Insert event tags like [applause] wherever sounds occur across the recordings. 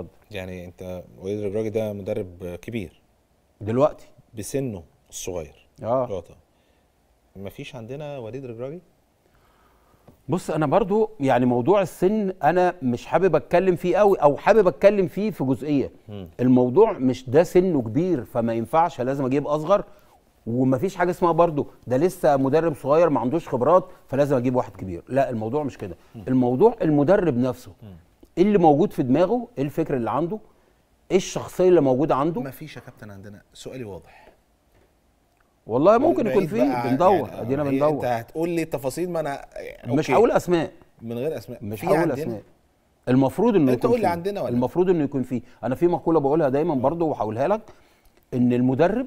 اتفضل يعني انت وليد الرجراجي ده مدرب كبير دلوقتي بسنه الصغير اه ما مفيش عندنا وليد الرجراجي بص انا برضو يعني موضوع السن انا مش حابب اتكلم فيه قوي او حابب اتكلم فيه في جزئيه م. الموضوع مش ده سنه كبير فما ينفعش لازم اجيب اصغر ومفيش حاجه اسمها برضو ده لسه مدرب صغير ما عندوش خبرات فلازم اجيب واحد كبير لا الموضوع مش كده الموضوع المدرب نفسه ايه اللي موجود في دماغه ايه الفكر اللي عنده ايه الشخصيه اللي موجوده عنده ما فيش يا كابتن عندنا سؤالي واضح والله ممكن يكون فيه بندور يعني ادينا بندور انت هتقول لي تفاصيل ما انا أوكي. مش هقول اسماء من غير اسماء مش هقول اسماء المفروض انه انت قول لي عندنا ولا المفروض انه يكون فيه انا في مقوله بقولها دايما آه. برضه وهقولها لك ان المدرب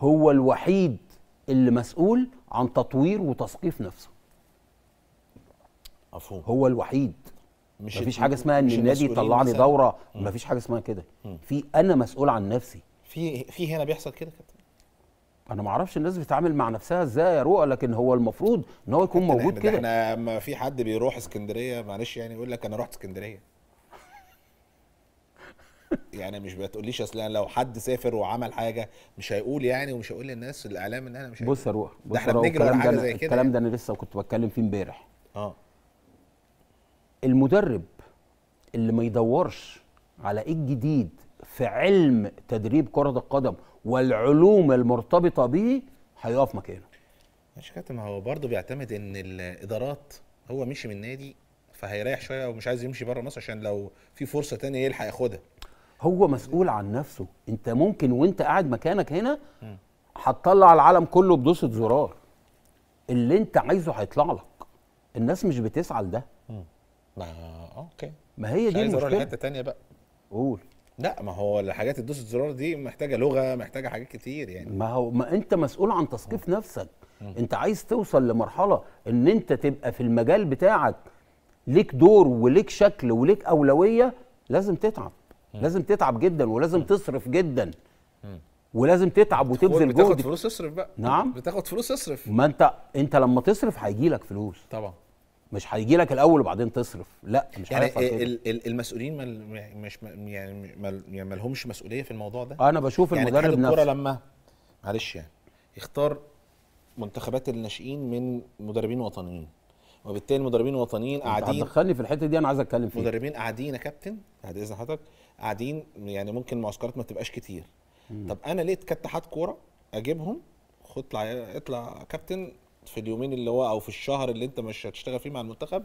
هو الوحيد اللي مسؤول عن تطوير وتثقيف نفسه مفهوم هو الوحيد مش مفيش حاجه اسمها ان النادي طلعني دوره مفيش حاجه اسمها كده في انا مسؤول عن نفسي في في هنا بيحصل كده كابتن انا ما اعرفش الناس بتتعامل مع نفسها ازاي يا رؤى لكن هو المفروض ان هو يكون موجود كده احنا ما في حد بيروح اسكندريه معلش يعني يقول لك انا رحت اسكندريه [laughs] يعني مش بتقوليش اصل انا لو حد سافر وعمل حاجه مش هيقول يعني ومش هيقول للناس الاعلام ان انا مش بص يا رؤى بص ده احنا بنجري حاجه زي كده الكلام يعني. ده انا لسه كنت بتكلم فيه امبارح اه المدرب اللي ما يدورش على ايه الجديد في علم تدريب كره القدم والعلوم المرتبطه به هيقف مكانه مش كابتن هو برضه بيعتمد ان الادارات هو مشي من النادي فهيريح شويه ومش عايز يمشي بره مصر عشان لو في فرصه تانية يلحق ياخدها هو مسؤول عن نفسه انت ممكن وانت قاعد مكانك هنا هتطلع العالم كله بدوسه زرار اللي انت عايزه هيطلع لك الناس مش بتسعى لده ما اه اوكي ما هي دي المشكله عايز حته تانية بقى قول لا ما هو الحاجات الدوس الزرار دي محتاجه لغه محتاجه حاجات كتير يعني ما هو ما انت مسؤول عن تثقيف نفسك م. انت عايز توصل لمرحله ان انت تبقى في المجال بتاعك ليك دور وليك شكل وليك اولويه لازم تتعب م. لازم تتعب جدا ولازم م. تصرف جدا ولازم تتعب وتبذل جهد بتاخد فلوس اصرف بقى نعم بتاخد فلوس اصرف ما انت انت لما تصرف هيجي لك فلوس طبعا مش هيجي لك الاول وبعدين تصرف لا مش يعني ال المسؤولين مال مش يعني ما يعني لهمش مسؤوليه في الموضوع ده انا بشوف يعني المدرب نفسه الكوره لما معلش يعني يختار منتخبات الناشئين من مدربين وطنيين وبالتالي المدربين الوطنيين قاعدين دخلني في الحته دي انا عايز اتكلم فيها مدربين قاعدين يا كابتن بعد اذن حضرتك قاعدين يعني ممكن معسكرات ما تبقاش كتير مم. طب انا ليه كاتحاد كوره اجيبهم خد اطلع كابتن في اليومين اللي هو او في الشهر اللي انت مش هتشتغل فيه مع المنتخب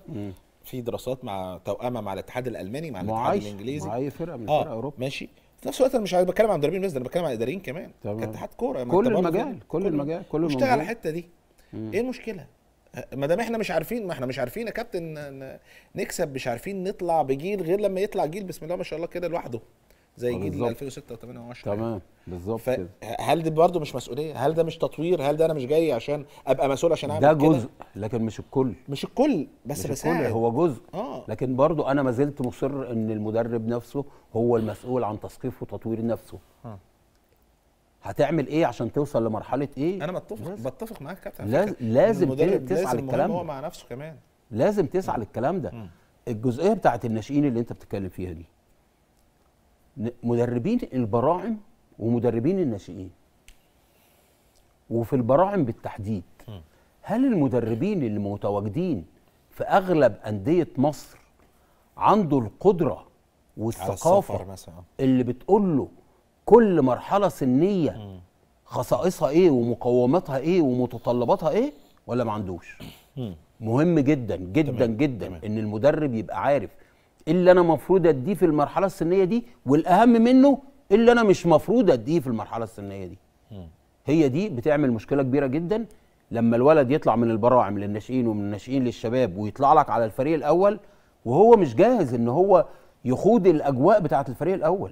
في دراسات مع توأمه مع الاتحاد الالماني مع الاتحاد معايش. الانجليزي مع اي فرقه من آه، فرق اوروبا ماشي في نفس الوقت انا مش عايز بتكلم عن مدربين بس انا بتكلم عن اداريين كمان كاتحاد كوره كل المجال كل المجال كل المجال اشتغل الحته دي مم. ايه المشكله؟ ما دام احنا مش عارفين ما احنا مش عارفين يا كابتن نكسب مش عارفين نطلع بجيل غير لما يطلع جيل بسم الله ما شاء الله كده لوحده زي جيل 2006 و8 و10 تمام بالظبط كده هل دي برضه مش مسؤوليه؟ هل ده مش تطوير؟ هل ده انا مش جاي عشان ابقى مسؤول عشان اعمل ده جزء كدا؟ لكن مش الكل مش الكل بس مش الكل هو جزء آه. لكن برضه انا ما زلت مصر ان المدرب نفسه هو المسؤول عن تثقيف وتطوير نفسه آه. هتعمل ايه عشان توصل لمرحله ايه؟ انا بتفق بتفق معاك كابتن لازم, لازم تسعى للكلام ده هو مع نفسه كمان لازم تسعى للكلام ده الجزئيه بتاعت الناشئين اللي انت بتتكلم فيها دي مدربين البراعم ومدربين الناشئين وفي البراعم بالتحديد هل المدربين اللي متواجدين في اغلب انديه مصر عنده القدره والثقافه اللي بتقول له كل مرحله سنيه خصائصها ايه ومقوماتها ايه ومتطلباتها ايه ولا ما عندوش مهم جدا جدا جدا ان المدرب يبقى عارف ايه اللي انا مفروض اديه في المرحله السنيه دي والاهم منه ايه اللي انا مش مفروض اديه في المرحله السنيه دي هي دي بتعمل مشكله كبيره جدا لما الولد يطلع من البراعم للناشئين ومن الناشئين للشباب ويطلع لك على الفريق الاول وهو مش جاهز ان هو يخوض الاجواء بتاعه الفريق الاول